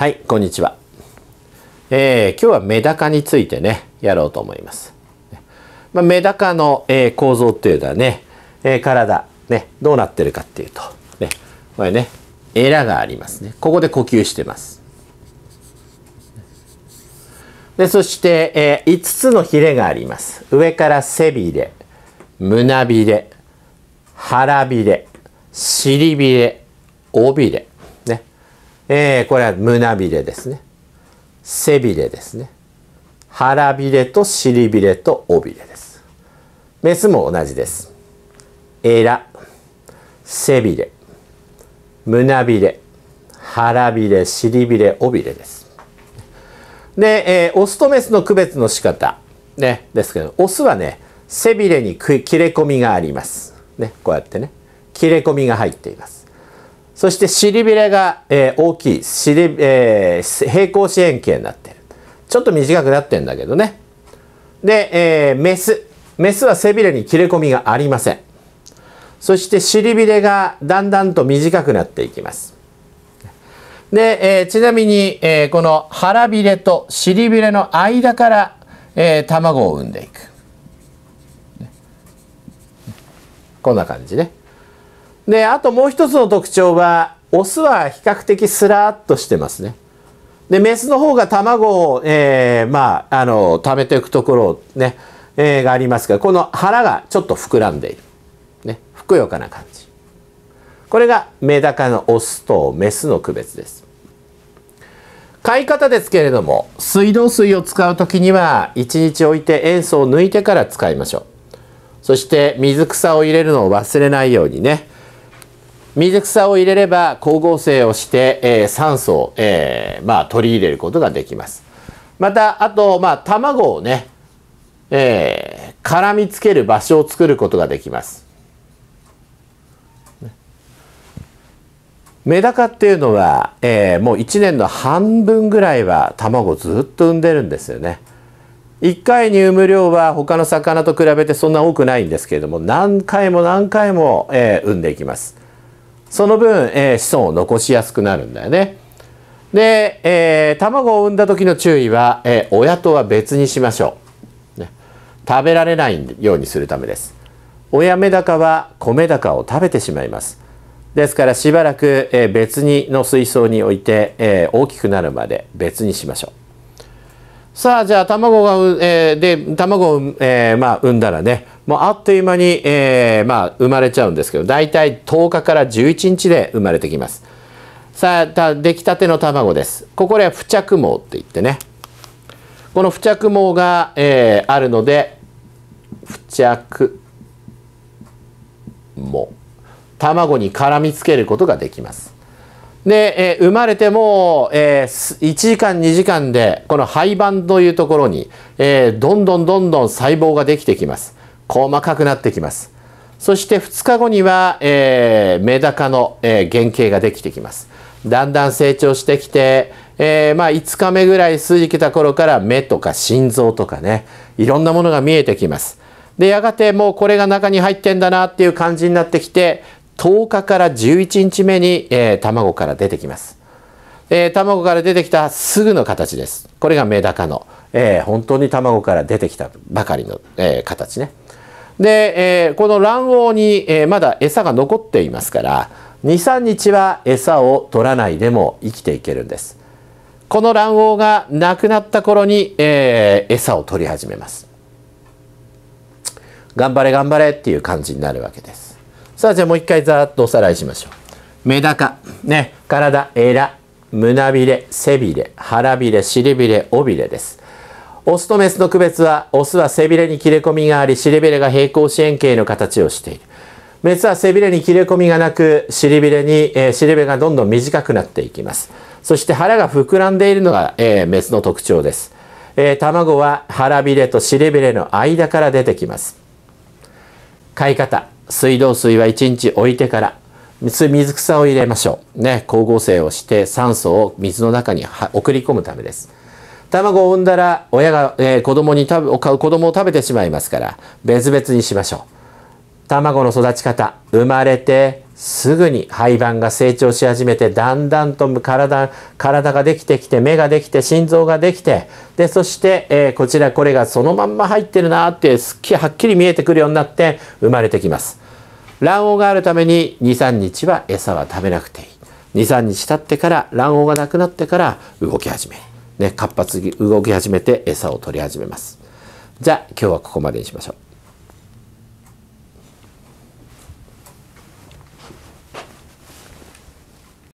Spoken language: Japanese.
はい、こんにちは。えー、今日はメダカについてね、やろうと思います。まあ、メダカの、えー、構造っていうのはね、えー、体、ね、どうなってるかっていうと、ね、これね、エラがありますね。ここで呼吸してます。で、そして、えー、5つのヒレがあります。上から背びれ、胸びれ、腹びれ、尻びれ、尾びれ。えー、これは胸びれですね。背びれですね。腹びれと尻びれと尾びれです。メスも同じです。エラ、背びれ、胸びれ、腹びれ、尻びれ、尾びれです。で、えー、オスとメスの区別の仕方、ね、ですけど、オスはね、背びれに切れ込みがあります。ね、こうやってね、切れ込みが入っています。そして尻びれが、えー、大きい尻、えー、平行四辺形になってるちょっと短くなってんだけどねで、えー、メスメスは背びれに切れ込みがありませんそして尻びれがだんだんと短くなっていきますで、えー、ちなみに、えー、この腹びれと尻びれの間から、えー、卵を産んでいくこんな感じねであともう一つの特徴はオスは比較的スラーっとしてますね。でメスの方が卵を、えー、まああの貯めていくところね、えー、がありますがこの腹がちょっと膨らんでいる、ね、ふくよかな感じこれがメダカのオスとメスの区別です飼い方ですけれども水道水を使う時には1日置いて塩素を抜いてから使いましょうそして水草を入れるのを忘れないようにね水草を入れれば光合成をして、えー、酸素を、えー、まあ、取り入れることができます。また、あと、まあ、卵をね、えー、絡みつける場所を作ることができます。メダカっていうのは、えー、もう1年の半分ぐらいは卵ずっと産んでるんですよね。1回に産む量は他の魚と比べてそんな多くないんですけれども何回も何回も、えー、産んでいきます。その分、えー、子孫を残しやすくなるんだよね。で、えー、卵を産んだ時の注意は、えー、親とは別にしましょう、ね。食べられないようにするためです。親メダカは米ダカを食べてしまいます。ですからしばらく、えー、別にの水槽に置いて、えー、大きくなるまで別にしましょう。さあじゃあ卵が、えー、で卵を、えー、まあ、産んだらねもうあっという間に、えー、まあ、生まれちゃうんですけど大体10日から11日で生まれてきます。さあ出来たての卵です。ここでは付着毛って言ってねこの付着毛が、えあるので付着毛卵に絡みつけることができます。で、えー、生まれてもえー、1時間2時間でこの肺盤というところに、えー、どんどんどんどん細胞ができてきます。細かくなってきます。そして2日後には、えー、メダカの、えー、原型ができてきます。だんだん成長してきて、えー、まあ5日目ぐらい過ぎた頃から目とか心臓とかね、いろんなものが見えてきます。で、やがてもうこれが中に入ってんだなっていう感じになってきて、10日から11日目に、えー、卵から出てきます、えー、卵から出てきたすぐの形ですこれがメダカの、えー、本当に卵から出てきたばかりの、え形ねで、えこの卵黄に、えまだ餌が残っていますから23日は餌を取らないでも生きていけるんですこの卵黄がなくなった頃に、えー、餌を取り始めます頑張れ頑張れっていう感じになるわけですさあじゃあもう一回ざっとおさらいしましょう。メダカ、ね、体、エラ、胸びれ、背びれ、腹びれ、尻びれ、尾びれです。オスとメスの区別は、オスは背びれに切れ込みがあり、尻びれが平行四辺形の形をしている。メスは背びれに切れ込みがなく、尻びれに、えー、尻びれがどんどん短くなっていきます。そして腹が膨らんでいるのが、えー、メスの特徴です。えー、卵は腹びれと尻びれの間から出てきます。飼い方。水道水は1日置いてから水草を入れましょう。ね、光合成をして酸素を水の中に送り込むためです。卵を産んだら親が、えー、子供に食べ子供を食べてしまいますから別々にしましょう。卵の育ち方生まれてすぐに肺盤が成長し始めて、だんだんと体、体ができてきて、目ができて、心臓ができて、で、そして、えー、こちらこれがそのまんま入ってるなって、すっきりはっきり見えてくるようになって生まれてきます。卵黄があるために2、3日は餌は食べなくていい。2、3日経ってから卵黄がなくなってから動き始める。ね、活発に動き始めて餌を取り始めます。じゃあ今日はここまでにしましょう。